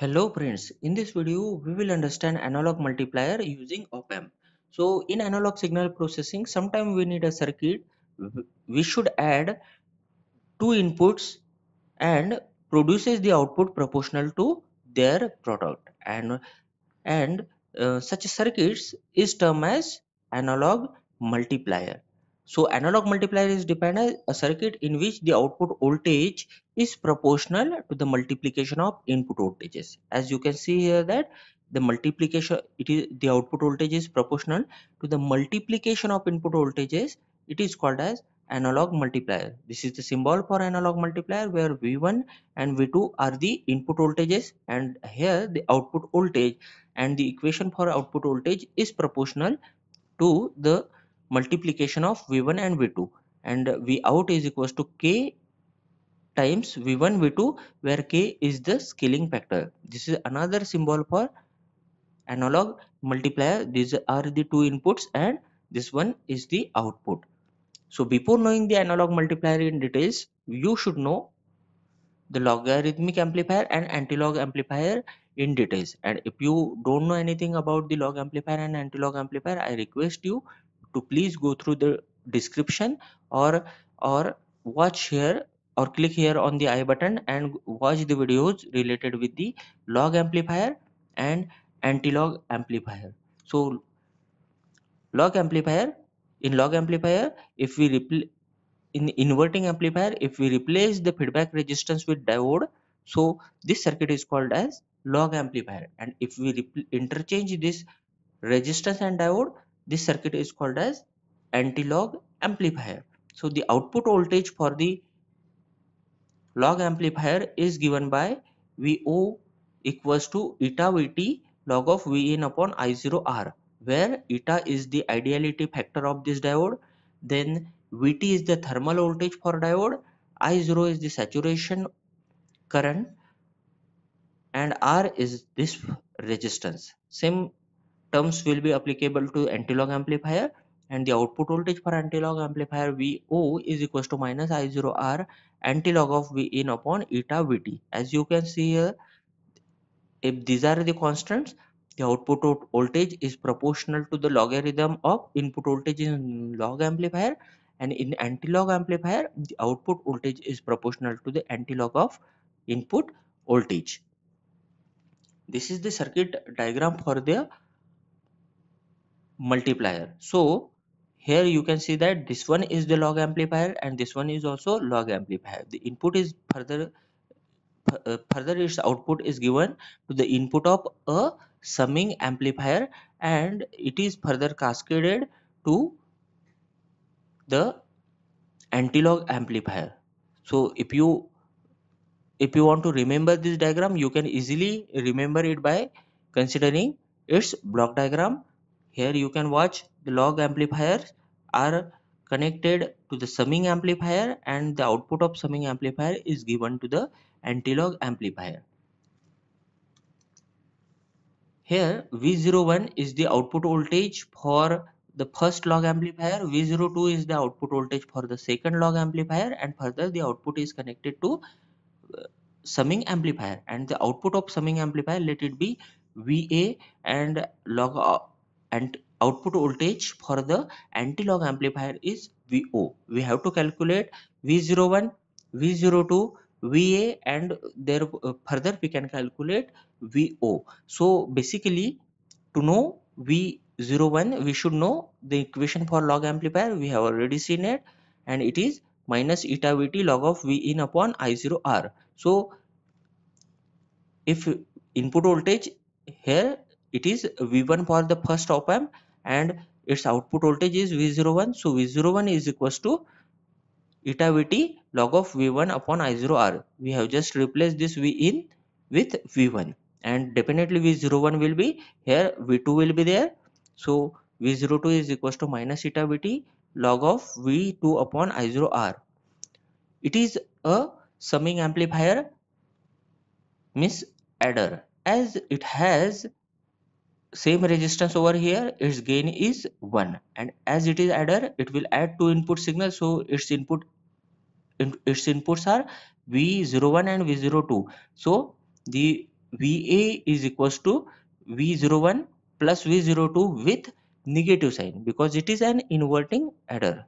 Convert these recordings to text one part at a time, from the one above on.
Hello friends, in this video we will understand analog multiplier using op-amp. So in analog signal processing sometimes we need a circuit we should add two inputs and produces the output proportional to their product and and uh, such circuits is termed as analog multiplier. So analog multiplier is defined as a circuit in which the output voltage is proportional to the multiplication of input voltages as you can see here that the multiplication it is the output voltage is proportional to the multiplication of input voltages it is called as analog multiplier this is the symbol for analog multiplier where v1 and v2 are the input voltages and here the output voltage and the equation for output voltage is proportional to the multiplication of v1 and v2 and v out is equals to k times v1 v2 where k is the scaling factor this is another symbol for analog multiplier these are the two inputs and this one is the output so before knowing the analog multiplier in details you should know the logarithmic amplifier and antilog amplifier in details and if you don't know anything about the log amplifier and antilog amplifier i request you to please go through the description or or watch here or click here on the i button and watch the videos related with the log amplifier and anti-log amplifier so log amplifier in log amplifier if we replace in inverting amplifier if we replace the feedback resistance with diode so this circuit is called as log amplifier and if we interchange this resistance and diode this circuit is called as anti-log amplifier so the output voltage for the log amplifier is given by VO equals to eta VT log of Vin upon I0R where eta is the ideality factor of this diode then Vt is the thermal voltage for diode I0 is the saturation current and R is this resistance same terms will be applicable to anti-log amplifier and the output voltage for antilog amplifier VO is equals to minus I0R antilog of Vin upon eta Vt. As you can see here, if these are the constants, the output voltage is proportional to the logarithm of input voltage in log amplifier and in antilog amplifier, the output voltage is proportional to the antilog of input voltage. This is the circuit diagram for the multiplier. So here you can see that this one is the log amplifier and this one is also log amplifier the input is further uh, further its output is given to the input of a summing amplifier and it is further cascaded to the anti-log amplifier so if you if you want to remember this diagram you can easily remember it by considering its block diagram here you can watch the log amplifiers are connected to the summing amplifier and the output of summing amplifier is given to the antilog amplifier. Here V01 is the output voltage for the first log amplifier, V02 is the output voltage for the second log amplifier and further the output is connected to uh, summing amplifier and the output of summing amplifier let it be VA and log uh, and output voltage for the anti-log amplifier is VO. We have to calculate V01, V02, VA and there uh, further we can calculate VO. So basically to know V01 we should know the equation for log amplifier we have already seen it and it is minus eta Vt log of V in upon I0R. So if input voltage here it is V1 for the first op amp and its output voltage is V01. So V01 is equals to eta Vt log of V1 upon I0R. We have just replaced this V in with V1 and definitely V01 will be here V2 will be there. So V02 is equals to minus eta Vt log of V2 upon I0R. It is a summing amplifier means adder as it has same resistance over here its gain is 1 and as it is adder it will add two input signals so its input in, its inputs are v01 and v02 so the va is equals to v01 plus v02 with negative sign because it is an inverting adder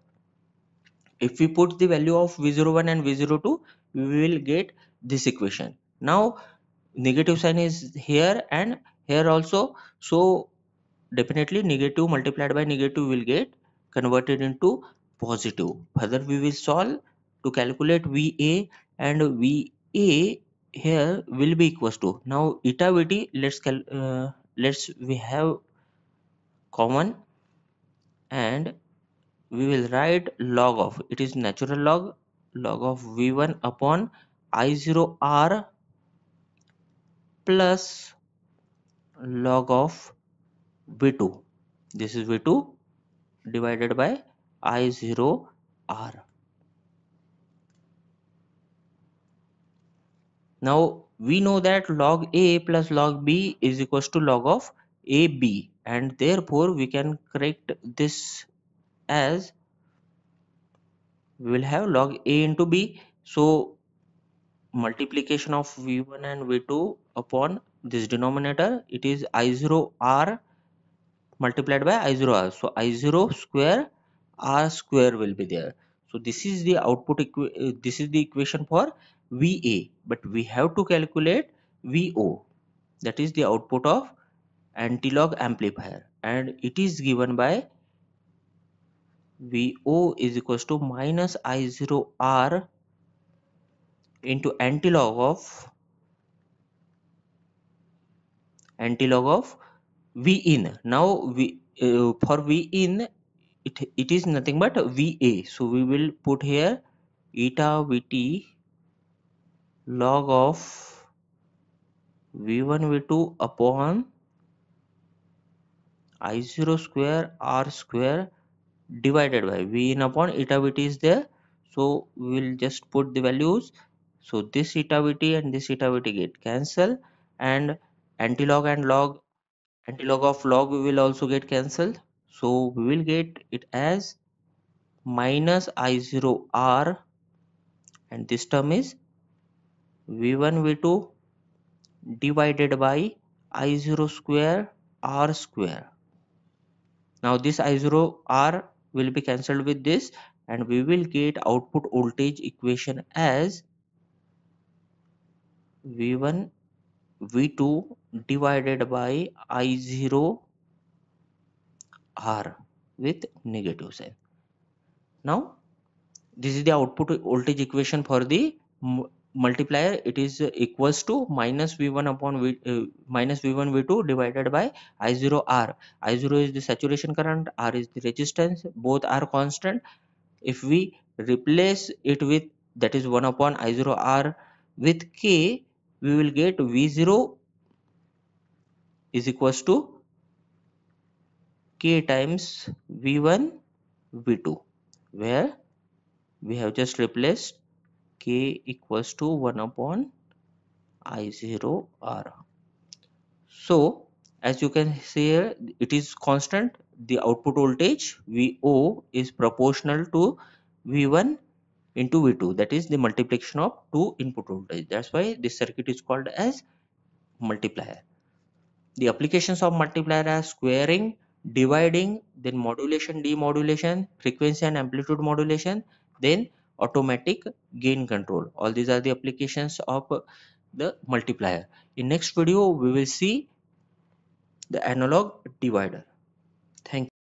if we put the value of v01 and v02 we will get this equation now negative sign is here and here also so definitely negative multiplied by negative will get converted into positive further we will solve to calculate va and va here will be equals to now eta vt let's cal uh, let's we have common and we will write log of it is natural log log of v1 upon i0r plus log of V2. This is V2 divided by I0R. Now we know that log A plus log B is equals to log of AB and therefore we can correct this as we will have log A into B. So multiplication of v1 and v2 upon this denominator it is i0 r multiplied by i0 r so i0 square r square will be there so this is the output uh, this is the equation for va but we have to calculate vo that is the output of antilog amplifier and it is given by vo is equals to minus i0 r into antilog of antilog of v in now we uh, for v in it it is nothing but va so we will put here eta vt log of v1 v2 upon i0 square r square divided by v in upon eta vt is there so we will just put the values so this eta vt and this eta vt get cancelled and antilog and log antilog of log will also get cancelled. So we will get it as minus i0 r and this term is v1 v2 divided by i0 square r square. Now this i0 r will be cancelled with this and we will get output voltage equation as v1 v2 divided by i0 r with negative sign now this is the output voltage equation for the multiplier it is equals to minus v1 upon v uh, minus v1 v2 divided by i0 r i0 is the saturation current r is the resistance both are constant if we replace it with that is 1 upon i0 r with k we will get v0 is equals to k times v1 v2 where we have just replaced k equals to 1 upon i0 r so as you can see here it is constant the output voltage vo is proportional to v1 into V2 that is the multiplication of two input voltage that's why this circuit is called as multiplier the applications of multiplier are squaring dividing then modulation demodulation frequency and amplitude modulation then automatic gain control all these are the applications of the multiplier in next video we will see the analog divider thank you